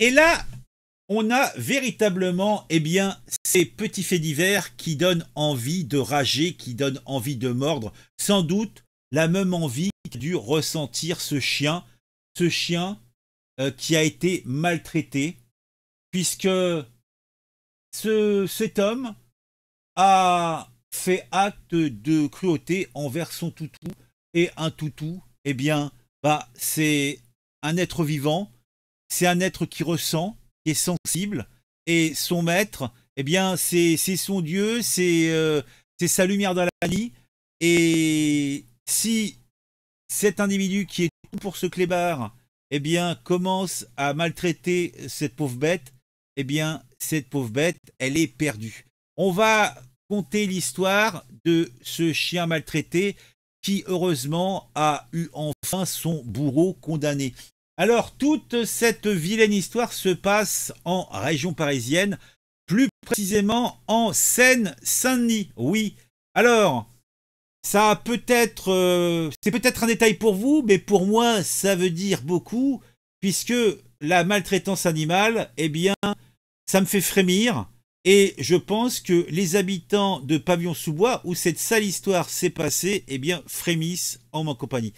Et là, on a véritablement eh bien, ces petits faits divers qui donnent envie de rager, qui donnent envie de mordre. Sans doute la même envie qu'a dû ressentir ce chien, ce chien euh, qui a été maltraité, puisque ce, cet homme a fait acte de cruauté envers son toutou. Et un toutou, eh bien, bah, c'est un être vivant, c'est un être qui ressent, qui est sensible, et son maître, eh bien, c'est son Dieu, euh, c'est sa lumière dans la nuit. Et si cet individu qui est tout pour ce clébard, eh bien, commence à maltraiter cette pauvre bête, eh bien, cette pauvre bête, elle est perdue. On va conter l'histoire de ce chien maltraité qui, heureusement, a eu enfin son bourreau condamné. Alors toute cette vilaine histoire se passe en région parisienne, plus précisément en Seine-Saint-Denis. Oui. Alors, ça peut-être, euh, c'est peut-être un détail pour vous, mais pour moi, ça veut dire beaucoup, puisque la maltraitance animale, eh bien, ça me fait frémir. Et je pense que les habitants de Pavillon-sous-Bois, où cette sale histoire s'est passée, eh bien, frémissent en ma compagnie.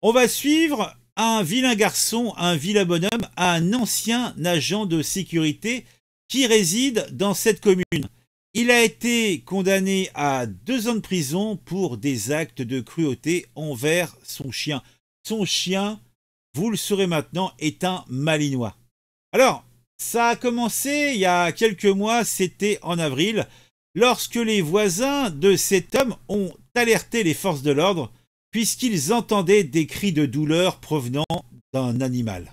On va suivre un vilain garçon, un vilain bonhomme, un ancien agent de sécurité qui réside dans cette commune. Il a été condamné à deux ans de prison pour des actes de cruauté envers son chien. Son chien, vous le saurez maintenant, est un malinois. Alors, ça a commencé il y a quelques mois, c'était en avril, lorsque les voisins de cet homme ont alerté les forces de l'ordre puisqu'ils entendaient des cris de douleur provenant d'un animal.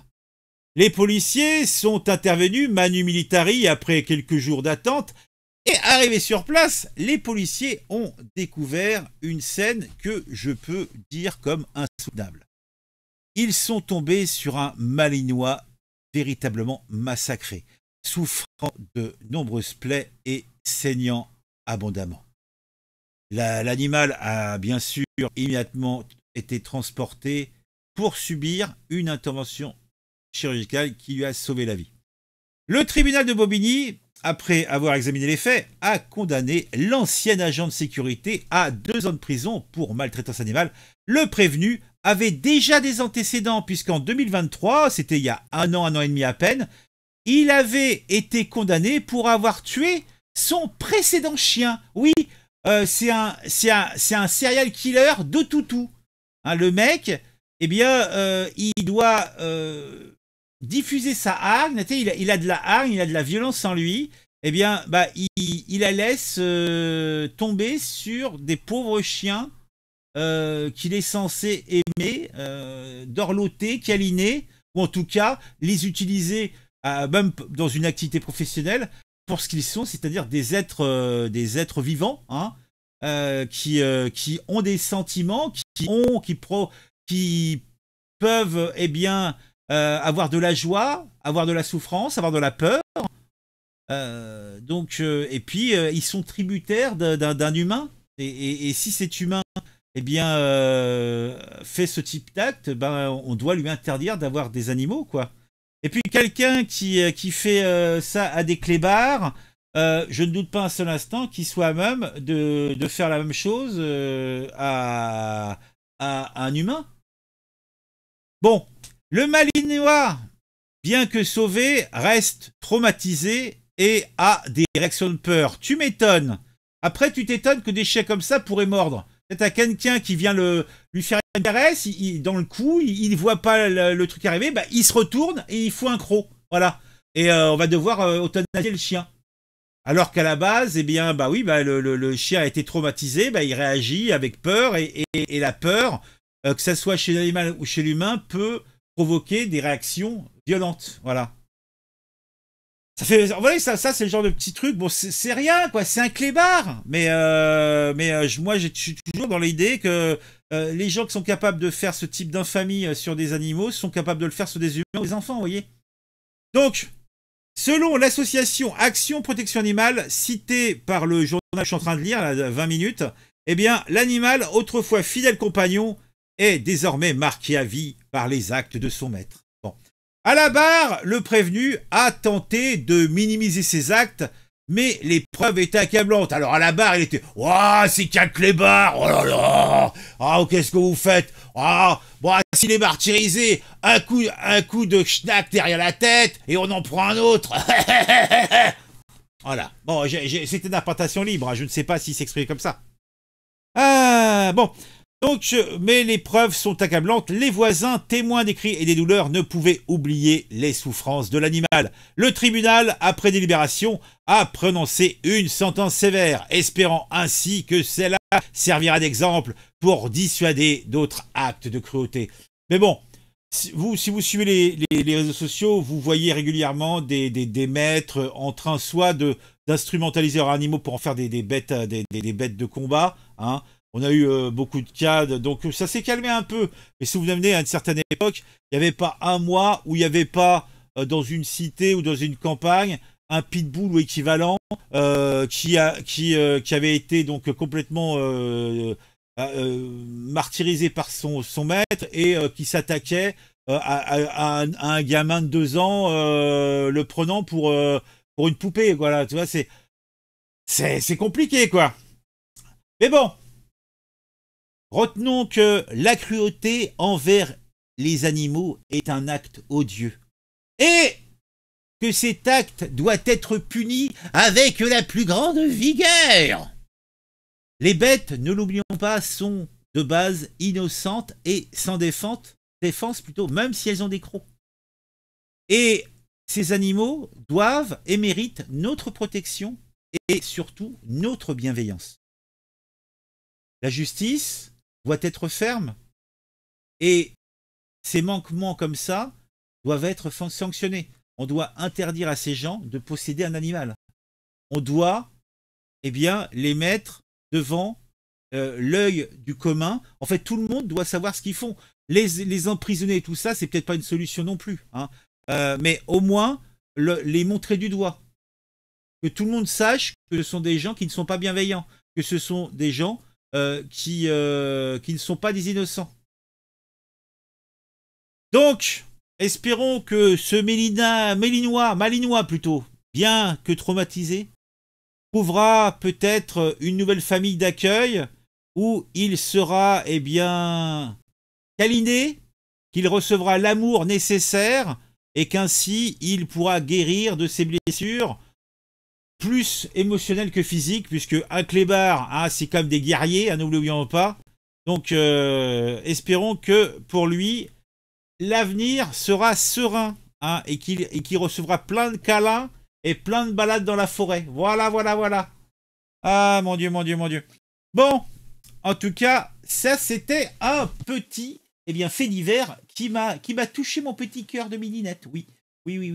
Les policiers sont intervenus manu militari après quelques jours d'attente et arrivés sur place, les policiers ont découvert une scène que je peux dire comme insoutenable. Ils sont tombés sur un Malinois véritablement massacré, souffrant de nombreuses plaies et saignant abondamment. L'animal a bien sûr immédiatement été transporté pour subir une intervention chirurgicale qui lui a sauvé la vie. Le tribunal de Bobigny, après avoir examiné les faits, a condamné l'ancien agent de sécurité à deux ans de prison pour maltraitance animale. Le prévenu avait déjà des antécédents puisqu'en 2023, c'était il y a un an, un an et demi à peine, il avait été condamné pour avoir tué son précédent chien. Oui, euh, c'est un, serial killer de toutou. Hein, le mec, eh bien, euh, il doit euh, diffuser sa hargne. Il a, de la hargne, il a de la violence en lui. Eh bien, bah, il, la laisse tomber sur des pauvres chiens qu'il est censé aimer, dorloter, câliner, ou en tout cas les utiliser même dans une activité professionnelle pour ce qu'ils sont, c'est-à-dire des êtres, euh, des êtres vivants, hein, euh, qui, euh, qui ont des sentiments, qui ont, qui pro, qui peuvent, eh bien, avoir de la joie, avoir de la souffrance, avoir de la peur. donc, et puis ils sont tributaires d'un humain. Et, si cet humain, eh bien, fait ce type d'acte, ben, on doit lui interdire d'avoir des animaux, quoi. Et puis quelqu'un qui, euh, fait euh, ça à des clébards, euh, je ne doute pas un seul instant qu'il soit même de, faire la même chose à, à, un humain. Bon, le malinois, bien que sauvé, reste traumatisé et a des réactions de peur. Tu m'étonnes. Après, tu t'étonnes que des chiens comme ça pourraient mordre à quelqu'un qui vient le, lui faire une caresse, dans le coup, il, ne voit pas le, truc arriver, bah, il se retourne et il fout un croc. Voilà. Et euh, on va devoir euh, le chien. Alors qu'à la base, eh bien, bah oui, bah, le, chien a été traumatisé, bah, il réagit avec peur et, et, la peur, euh, que ce soit chez l'animal ou chez l'humain, peut provoquer des réactions violentes. Voilà. Ça fait, ça, ça c'est le genre de petit truc. Bon, c'est rien, quoi. C'est un clébard. Mais, euh, mais euh, moi, je suis toujours dans l'idée que euh, les gens qui sont capables de faire ce type d'infamie euh, sur des animaux sont capables de le faire sur des humains des enfants, vous voyez. Donc, selon l'association Action Protection Animale, citée par le journal que je suis en train de lire, là, 20 minutes, eh bien, l'animal, autrefois fidèle compagnon, est désormais marqué à vie par les actes de son maître. À la barre, le prévenu a tenté de minimiser ses actes, mais les preuves étaient accablantes. Alors à la barre, il était Ouah, c'est qu'un clébard Oh là là Ah, oh, qu'est-ce que vous faites Ah, bon, s'il est martyrisé, un coup, un coup de schnack derrière la tête, et on en prend un autre Voilà. Bon, c'était une libre, hein. je ne sais pas s'il s'exprimait comme ça. Ah, bon. Donc, euh, mais les preuves sont accablantes. Les voisins, témoins des cris et des douleurs, ne pouvaient oublier les souffrances de l'animal. Le tribunal, après délibération, a prononcé une sentence sévère, espérant ainsi que cela servira d'exemple pour dissuader d'autres actes de cruauté. Mais bon, si vous, si vous suivez les, réseaux sociaux, vous voyez régulièrement des, maîtres en train soit d'instrumentaliser leurs animaux pour en faire des, bêtes, euh, des, bêtes de combat, hein, on a eu euh, beaucoup de cadres. donc euh, ça s'est calmé un peu. Mais si vous amenez à une certaine époque, il n'y avait pas un mois où il n'y avait pas euh, dans une cité ou dans une campagne un pitbull ou équivalent qui, a, qui, qui avait été donc complètement martyrisé par son, son maître et qui s'attaquait à, un, gamin de deux ans, le prenant pour, pour une poupée. Voilà, tu vois, c'est c'est compliqué quoi. Mais bon, Retenons que la cruauté envers les animaux est un acte odieux. Et que cet acte doit être puni avec la plus grande vigueur. Les bêtes, ne l'oublions pas, sont de base innocentes et sans défense, défense plutôt, même si elles ont des crocs. Et ces animaux doivent et méritent notre protection et surtout notre bienveillance. La justice, doit être ferme et ces manquements comme ça doivent être sanctionnés. On doit interdire à ces gens de posséder un animal. On doit eh bien, les mettre devant euh, l'œil du commun. En fait, tout le monde doit savoir ce qu'ils font. Les, emprisonner tout ça, c'est peut-être pas une solution non plus. Hein. Euh, mais au moins, les montrer du doigt. Que tout le monde sache que ce sont des gens qui ne sont pas bienveillants. Que ce sont des gens euh, euh, qui, ne sont pas des innocents. Donc, espérons que ce Mélina, Mélinois, Malinois plutôt, bien que traumatisé, trouvera peut-être une nouvelle famille d'accueil où il sera, eh bien, câliné, qu'il recevra l'amour nécessaire et qu'ainsi il pourra guérir de ses blessures plus émotionnel que physique, puisque un clébard, hein, c'est comme des guerriers, n'oublions hein, pas. Donc euh, espérons que pour lui, l'avenir sera serein hein, et qu'il recevra plein de câlins et plein de balades dans la forêt. Voilà, voilà, voilà. Ah mon dieu, mon dieu, mon dieu. Bon, en tout cas, ça c'était un petit eh bien, fait divers qui m'a touché mon petit cœur de mininette Oui, oui, oui.